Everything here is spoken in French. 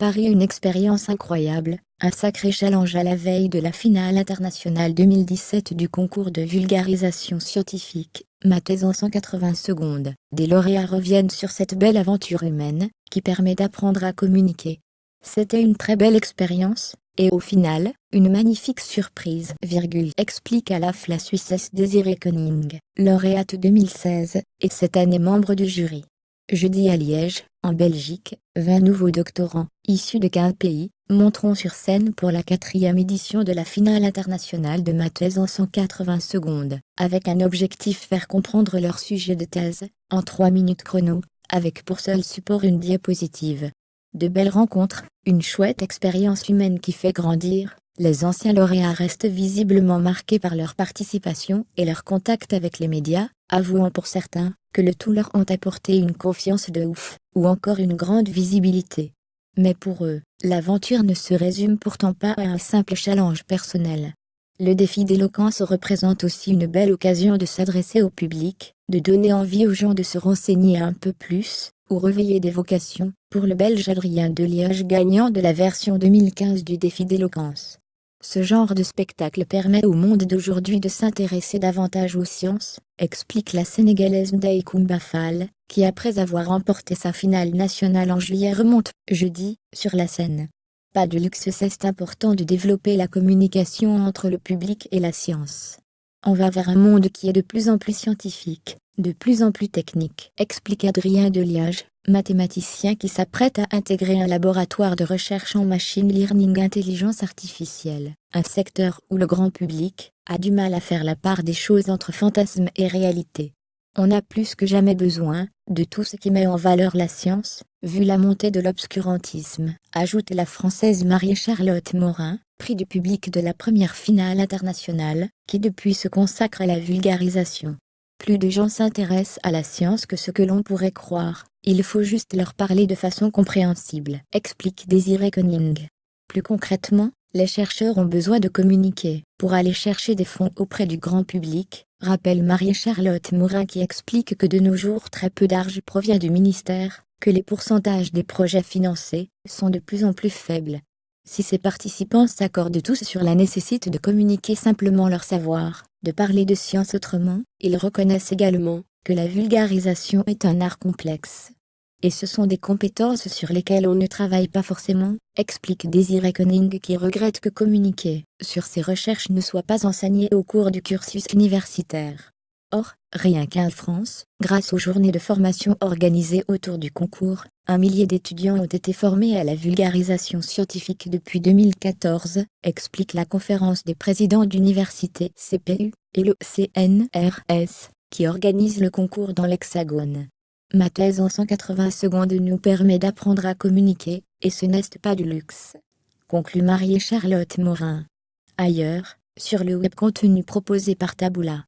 Paris une expérience incroyable, un sacré challenge à la veille de la finale internationale 2017 du concours de vulgarisation scientifique, ma en 180 secondes. Des lauréats reviennent sur cette belle aventure humaine, qui permet d'apprendre à communiquer. C'était une très belle expérience, et au final, une magnifique surprise, virgule, explique à la la Suissesse Désirée Koenig, lauréate 2016, et cette année membre du jury. Jeudi à Liège, en Belgique, 20 nouveaux doctorants, issus de quinze pays, monteront sur scène pour la quatrième édition de la finale internationale de ma thèse en 180 secondes, avec un objectif faire comprendre leur sujet de thèse, en 3 minutes chrono, avec pour seul support une diapositive. De belles rencontres, une chouette expérience humaine qui fait grandir, les anciens lauréats restent visiblement marqués par leur participation et leur contact avec les médias, avouant pour certains que le tout leur ont apporté une confiance de ouf, ou encore une grande visibilité. Mais pour eux, l'aventure ne se résume pourtant pas à un simple challenge personnel. Le défi d'éloquence représente aussi une belle occasion de s'adresser au public, de donner envie aux gens de se renseigner un peu plus, ou réveiller des vocations, pour le Belge Adrien de Liège gagnant de la version 2015 du défi d'éloquence. Ce genre de spectacle permet au monde d'aujourd'hui de s'intéresser davantage aux sciences, explique la Sénégalaise Ndaye Bafal, qui après avoir remporté sa finale nationale en juillet remonte, jeudi, sur la scène. Pas de luxe c'est important de développer la communication entre le public et la science. On va vers un monde qui est de plus en plus scientifique, de plus en plus technique, explique Adrien Deliage, mathématicien qui s'apprête à intégrer un laboratoire de recherche en machine learning intelligence artificielle, un secteur où le grand public a du mal à faire la part des choses entre fantasmes et réalité. On a plus que jamais besoin de tout ce qui met en valeur la science, vu la montée de l'obscurantisme, ajoute la Française Marie-Charlotte Morin, prix du public de la première finale internationale, qui depuis se consacre à la vulgarisation. Plus de gens s'intéressent à la science que ce que l'on pourrait croire. Il faut juste leur parler de façon compréhensible, explique Désiré Koenig. Plus concrètement, les chercheurs ont besoin de communiquer pour aller chercher des fonds auprès du grand public, rappelle Marie-Charlotte Morin qui explique que de nos jours très peu d'argent provient du ministère, que les pourcentages des projets financés sont de plus en plus faibles. Si ces participants s'accordent tous sur la nécessité de communiquer simplement leur savoir, de parler de science autrement, ils reconnaissent également que la vulgarisation est un art complexe. Et ce sont des compétences sur lesquelles on ne travaille pas forcément, explique Désiré Koenig qui regrette que communiquer sur ses recherches ne soit pas enseigné au cours du cursus universitaire. Or, rien qu'en France, grâce aux journées de formation organisées autour du concours, un millier d'étudiants ont été formés à la vulgarisation scientifique depuis 2014, explique la conférence des présidents d'université CPU et le CNRS qui organise le concours dans l'Hexagone. Ma thèse en 180 secondes nous permet d'apprendre à communiquer, et ce n'est pas du luxe. Conclut Marie-Charlotte Morin. Ailleurs, sur le web contenu proposé par Taboula.